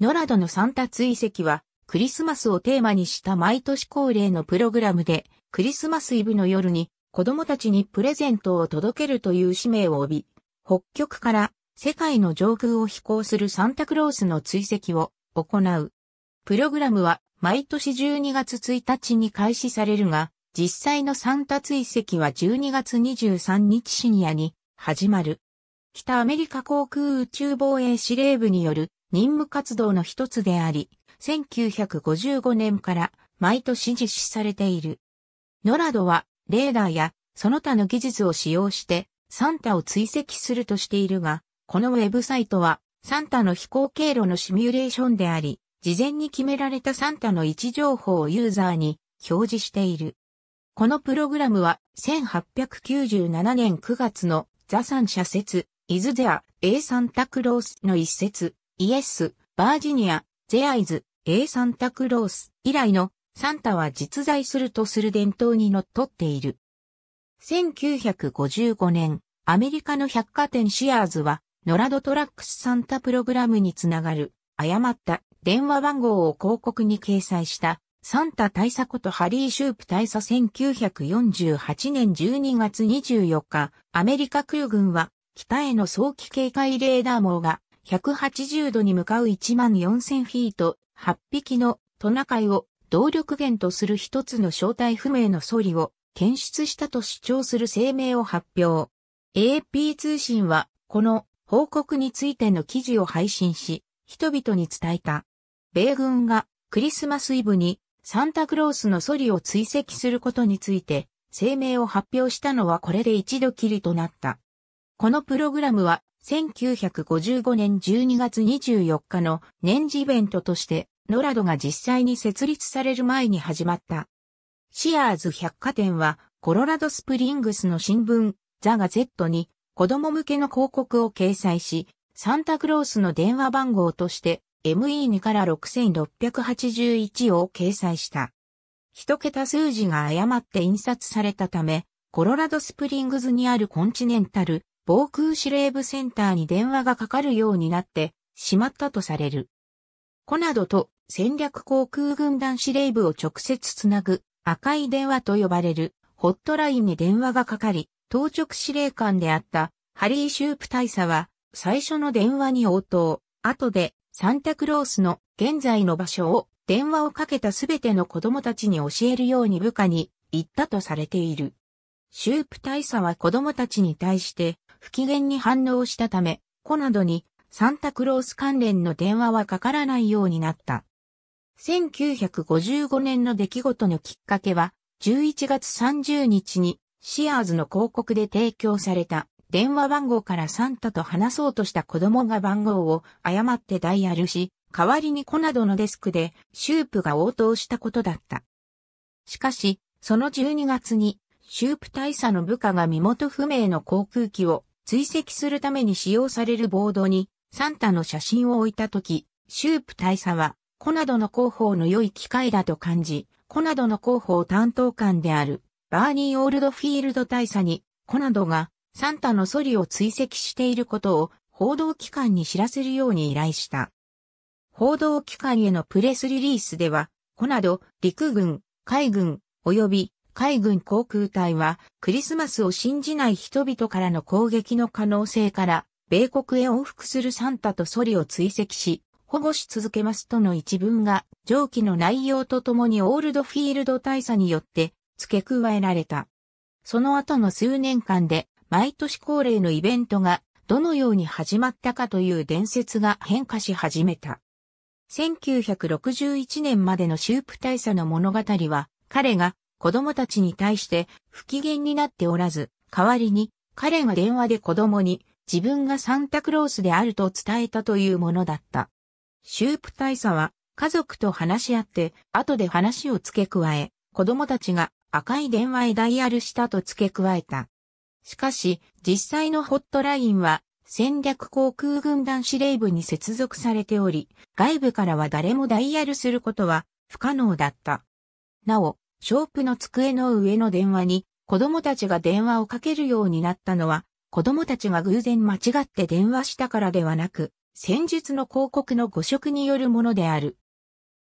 ノラドのサンタ追跡は、クリスマスをテーマにした毎年恒例のプログラムで、クリスマスイブの夜に子供たちにプレゼントを届けるという使命を帯び、北極から世界の上空を飛行するサンタクロースの追跡を行う。プログラムは毎年12月1日に開始されるが、実際のサンタ追跡は12月23日深夜に始まる。北アメリカ航空宇宙防衛司令部による任務活動の一つであり、1955年から毎年実施されている。ノラドは、レーダーやその他の技術を使用して、サンタを追跡するとしているが、このウェブサイトは、サンタの飛行経路のシミュレーションであり、事前に決められたサンタの位置情報をユーザーに表示している。このプログラムは1897年9月のザサン社説、イズゼア、A サンタクロースの一説、イエス、バージニア、ゼアイズ、エーサンタクロース以来のサンタは実在するとする伝統にのっとっている。1955年、アメリカの百貨店シアーズは、ノラドトラックスサンタプログラムにつながる、誤った電話番号を広告に掲載した、サンタ大佐ことハリー・シュープ大佐1948年12月24日、アメリカ空軍は、北への早期警戒レーダー網が180度に向かう1万4000フィート、8匹のトナカイを動力源とする一つの正体不明のソリを検出したと主張する声明を発表。AP 通信はこの報告についての記事を配信し、人々に伝えた。米軍がクリスマスイブにサンタクロースのソリを追跡することについて声明を発表したのはこれで一度きりとなった。このプログラムは1955年12月24日の年次イベントとして、ノラドが実際に設立される前に始まった。シアーズ百貨店は、コロラドスプリングスの新聞、ザ・ガゼットに、子供向けの広告を掲載し、サンタクロースの電話番号として、ME2 から6681を掲載した。一桁数字が誤って印刷されたため、コロラドスプリングズにあるコンチネンタル、防空司令部センターに電話がかかるようになってしまったとされる。コナドと戦略航空軍団司令部を直接つなぐ赤い電話と呼ばれるホットラインに電話がかかり、当直司令官であったハリー・シュープ大佐は最初の電話に応答、後でサンタクロースの現在の場所を電話をかけたすべての子供たちに教えるように部下に言ったとされている。シュープ大佐は子供たちに対して不機嫌に反応したため、子などにサンタクロース関連の電話はかからないようになった。1955年の出来事のきっかけは、11月30日にシアーズの広告で提供された電話番号からサンタと話そうとした子供が番号を誤ってダイヤルし、代わりに子などのデスクでシュープが応答したことだった。しかし、その12月に、シュープ大佐の部下が身元不明の航空機を追跡するために使用されるボードにサンタの写真を置いたとき、シュープ大佐は、コナドの広報の良い機会だと感じ、コナドの広報担当官である、バーニー・オールドフィールド大佐に、コナドがサンタのソリを追跡していることを報道機関に知らせるように依頼した。報道機関へのプレスリリースでは、コナド、陸軍、海軍、及び海軍航空隊は、クリスマスを信じない人々からの攻撃の可能性から、米国へ往復するサンタとソリを追跡し、保護し続けますとの一文が、上記の内容とともにオールドフィールド大佐によって付け加えられた。その後の数年間で、毎年恒例のイベントが、どのように始まったかという伝説が変化し始めた。1961年までのシュープ大佐の物語は、彼が子供たちに対して不機嫌になっておらず、代わりに彼が電話で子供に自分がサンタクロースであると伝えたというものだった。シュープ大佐は家族と話し合って後で話を付け加え、子供たちが赤い電話へダイヤルしたと付け加えた。しかし、実際のホットラインは戦略航空軍団司令部に接続されており、外部からは誰もダイヤルすることは不可能だった。なお、ショープの机の上の電話に子供たちが電話をかけるようになったのは、子供たちが偶然間違って電話したからではなく、戦術の広告の誤植によるものである。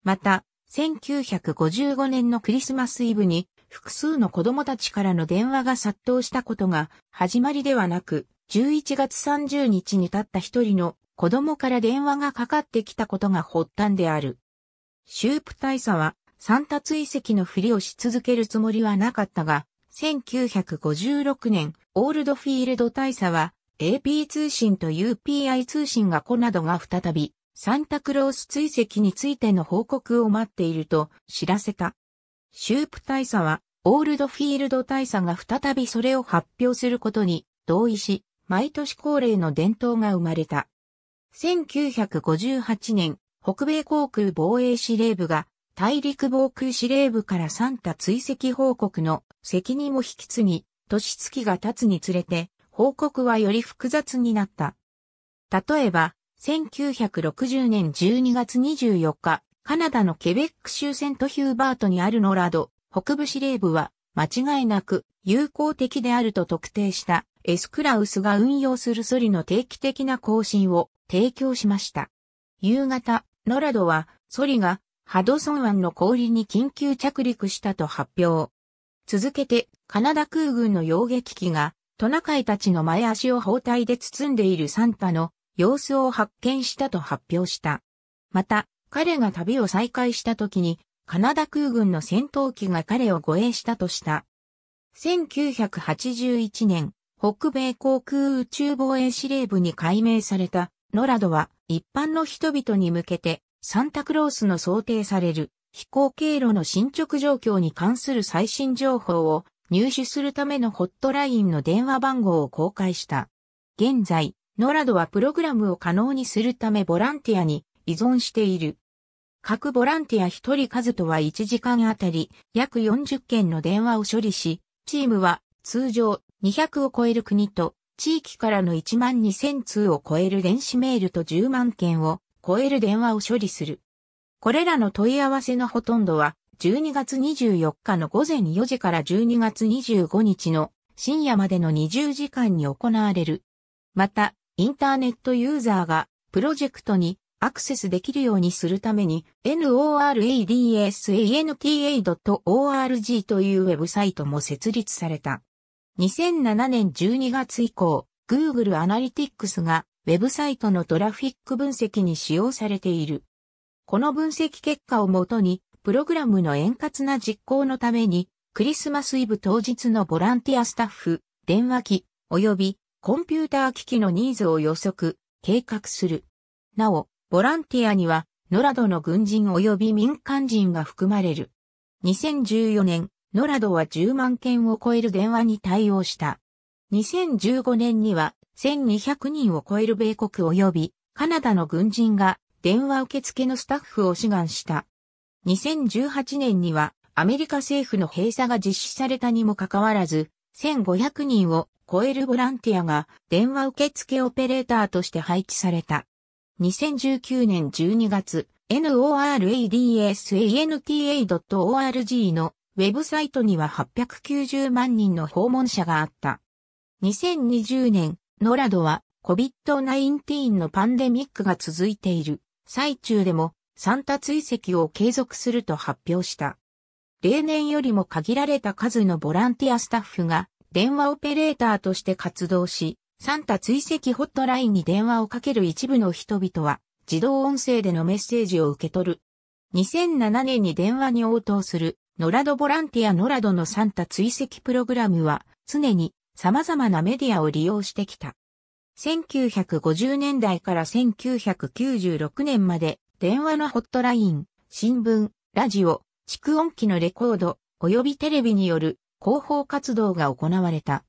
また、1955年のクリスマスイブに複数の子供たちからの電話が殺到したことが始まりではなく、11月30日にたった一人の子供から電話がかかってきたことが発端である。シュープ大佐は三達遺跡のふりをし続けるつもりはなかったが、1956年、オールドフィールド大佐は、AP 通信と UPI 通信が子などが再び、サンタクロース追跡についての報告を待っていると知らせた。シュープ大佐は、オールドフィールド大佐が再びそれを発表することに同意し、毎年恒例の伝統が生まれた。1958年、北米航空防衛司令部が大陸防空司令部からサンタ追跡報告の責任を引き継ぎ、年月が経つにつれて、報告はより複雑になった。例えば、1960年12月24日、カナダのケベック州セントヒューバートにあるノラド、北部司令部は、間違いなく友好的であると特定したエスクラウスが運用するソリの定期的な更新を提供しました。夕方、ノラドはソリがハドソン湾の氷に緊急着陸したと発表。続けて、カナダ空軍の溶撃機が、トナカイたちの前足を包帯で包んでいるサンタの様子を発見したと発表した。また、彼が旅を再開した時に、カナダ空軍の戦闘機が彼を護衛したとした。1981年、北米航空宇宙防衛司令部に改名された、ノラドは一般の人々に向けてサンタクロースの想定される飛行経路の進捗状況に関する最新情報を入手するためのホットラインの電話番号を公開した。現在、ノラドはプログラムを可能にするためボランティアに依存している。各ボランティア1人数とは1時間あたり約40件の電話を処理し、チームは通常200を超える国と地域からの1万2000通を超える電子メールと10万件を超える電話を処理する。これらの問い合わせのほとんどは、12月24日の午前4時から12月25日の深夜までの20時間に行われる。また、インターネットユーザーがプロジェクトにアクセスできるようにするために n o r a d s a n t a o r g というウェブサイトも設立された。2007年12月以降、Google Analytics がウェブサイトのトラフィック分析に使用されている。この分析結果をもとに、プログラムの円滑な実行のために、クリスマスイブ当日のボランティアスタッフ、電話機、及びコンピューター機器のニーズを予測、計画する。なお、ボランティアには、ノラドの軍人及び民間人が含まれる。2014年、ノラドは10万件を超える電話に対応した。2015年には1200人を超える米国及びカナダの軍人が電話受付のスタッフを志願した。2018年にはアメリカ政府の閉鎖が実施されたにもかかわらず、1500人を超えるボランティアが電話受付オペレーターとして配置された。2019年12月、n o r a d s a n t a o r g のウェブサイトには890万人の訪問者があった。2020年ノラドは COVID-19 のパンデミックが続いている最中でもサンタ追跡を継続すると発表した。例年よりも限られた数のボランティアスタッフが電話オペレーターとして活動し、サンタ追跡ホットラインに電話をかける一部の人々は自動音声でのメッセージを受け取る。2007年に電話に応答するノラドボランティアノラドのサンタ追跡プログラムは常に様々なメディアを利用してきた。1950年代から1996年まで電話のホットライン、新聞、ラジオ、蓄音機のレコード、及びテレビによる広報活動が行われた。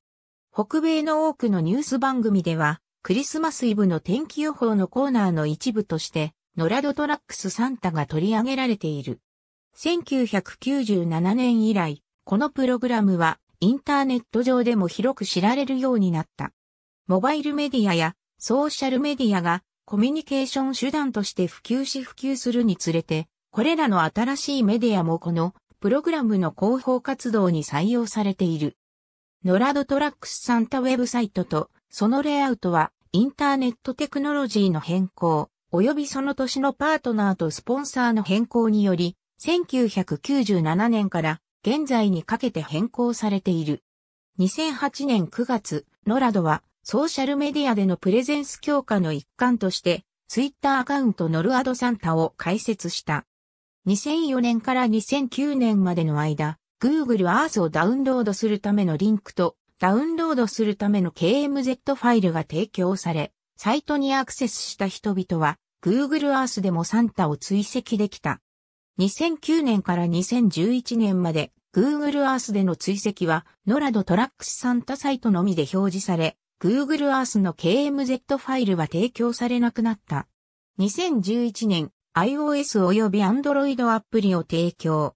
北米の多くのニュース番組では、クリスマスイブの天気予報のコーナーの一部として、ノラドトラックスサンタが取り上げられている。1997年以来、このプログラムはインターネット上でも広く知られるようになった。モバイルメディアやソーシャルメディアがコミュニケーション手段として普及し普及するにつれて、これらの新しいメディアもこのプログラムの広報活動に採用されている。ノラドトラックスサンタウェブサイトとそのレイアウトはインターネットテクノロジーの変更、及びその年のパートナーとスポンサーの変更により、1997年から現在にかけて変更されている。2008年9月、ノラドはソーシャルメディアでのプレゼンス強化の一環として、ツイッターアカウントノルアドサンタを開設した。2004年から2009年までの間、Google Earth をダウンロードするためのリンクと、ダウンロードするための KMZ ファイルが提供され、サイトにアクセスした人々は、Google Earth でもサンタを追跡できた。2009年から2011年まで Google Earth での追跡は、ノラドトラックスサンタサイトのみで表示され、Google Earth の KMZ ファイルは提供されなくなった。2011年、iOS 及び Android アプリを提供。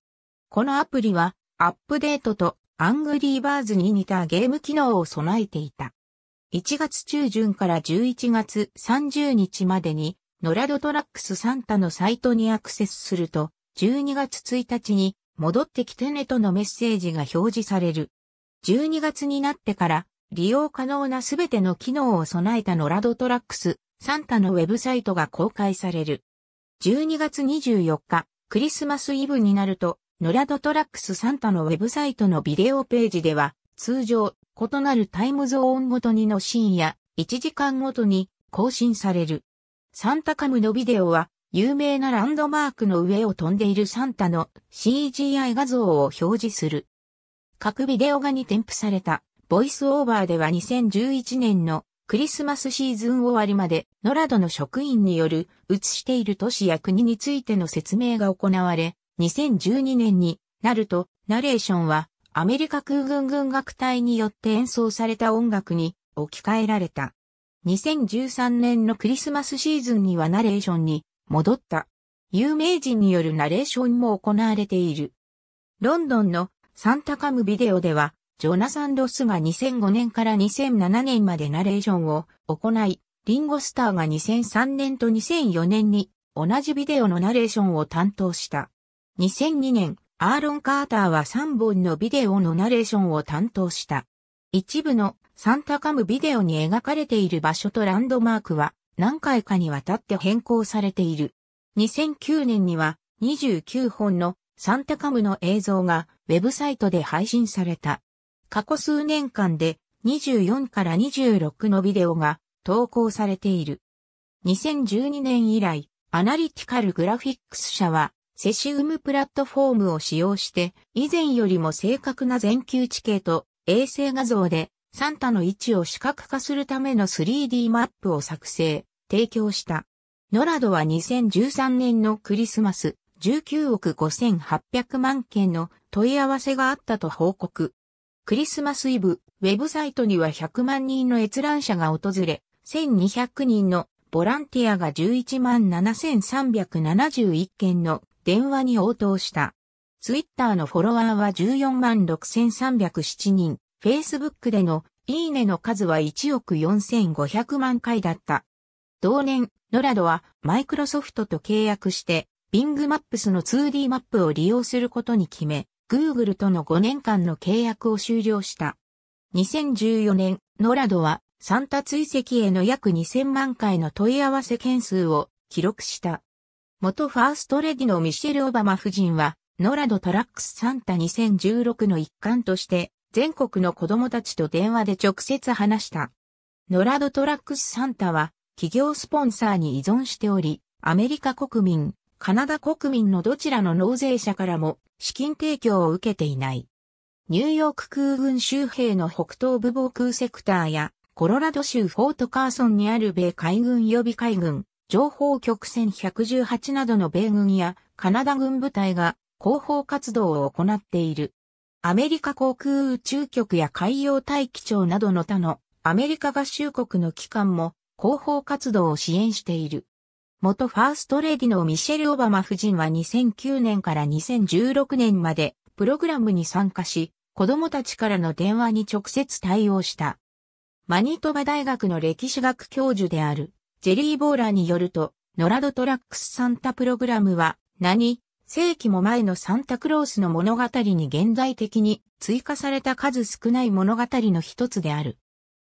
このアプリは、アップデートとアングリーバーズに似たゲーム機能を備えていた。1月中旬から11月30日までに、ノラドトラックスサンタのサイトにアクセスすると、12月1日に戻ってきてねとのメッセージが表示される。12月になってから利用可能なすべての機能を備えたノラドトラックス、サンタのウェブサイトが公開される。12月24日、クリスマスイブになると、ノラドトラックスサンタのウェブサイトのビデオページでは、通常、異なるタイムゾーンごとにのシーンや、1時間ごとに更新される。サンタカムのビデオは、有名なランドマークの上を飛んでいるサンタの CGI 画像を表示する。各ビデオ画に添付されたボイスオーバーでは2011年のクリスマスシーズン終わりまで、ノラドの職員による映している都市や国についての説明が行われ、2012年になると、ナレーションはアメリカ空軍軍楽隊によって演奏された音楽に置き換えられた。2013年のクリスマスシーズンにはナレーションに戻った。有名人によるナレーションも行われている。ロンドンのサンタカムビデオでは、ジョナサン・ロスが2005年から2007年までナレーションを行い、リンゴスターが2003年と2004年に同じビデオのナレーションを担当した。2002年、アーロン・カーターは3本のビデオのナレーションを担当した。一部のサンタカムビデオに描かれている場所とランドマークは何回かにわたって変更されている。2009年には29本のサンタカムの映像がウェブサイトで配信された。過去数年間で24から26のビデオが投稿されている。2012年以来、アナリティカルグラフィックス社はセシウムプラットフォームを使用して以前よりも正確な全球地形と衛星画像でサンタの位置を視覚化するための 3D マップを作成、提供した。ノラドは2013年のクリスマス19億5800万件の問い合わせがあったと報告。クリスマスイブ、ウェブサイトには100万人の閲覧者が訪れ、1200人のボランティアが11万7371件の電話に応答した。ツイッターのフォロワーは14万6307人。Facebook でのいいねの数は1億4500万回だった。同年、ノラドはマイクロソフトと契約して Bing Maps の 2D マップを利用することに決め、Google との5年間の契約を終了した。2014年、ノラドはサンタ追跡への約2000万回の問い合わせ件数を記録した。元ファーストレディのミシェル・オバマ夫人は、ノラドトラックスサンタ2016の一環として、全国の子供たちと電話で直接話した。ノラドトラックスサンタは企業スポンサーに依存しており、アメリカ国民、カナダ国民のどちらの納税者からも資金提供を受けていない。ニューヨーク空軍周辺の北東部防空セクターやコロラド州フォートカーソンにある米海軍予備海軍、情報局戦118などの米軍やカナダ軍部隊が広報活動を行っている。アメリカ航空宇宙局や海洋大気庁などの他のアメリカ合衆国の機関も広報活動を支援している。元ファーストレディのミシェル・オバマ夫人は2009年から2016年までプログラムに参加し、子供たちからの電話に直接対応した。マニトバ大学の歴史学教授であるジェリー・ボーラーによると、ノラドトラックスサンタプログラムは何世紀も前のサンタクロースの物語に現代的に追加された数少ない物語の一つである。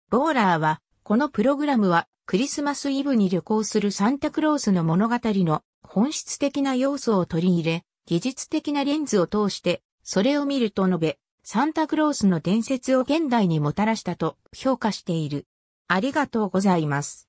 ボーラーは、このプログラムはクリスマスイブに旅行するサンタクロースの物語の本質的な要素を取り入れ、技術的なレンズを通してそれを見ると述べ、サンタクロースの伝説を現代にもたらしたと評価している。ありがとうございます。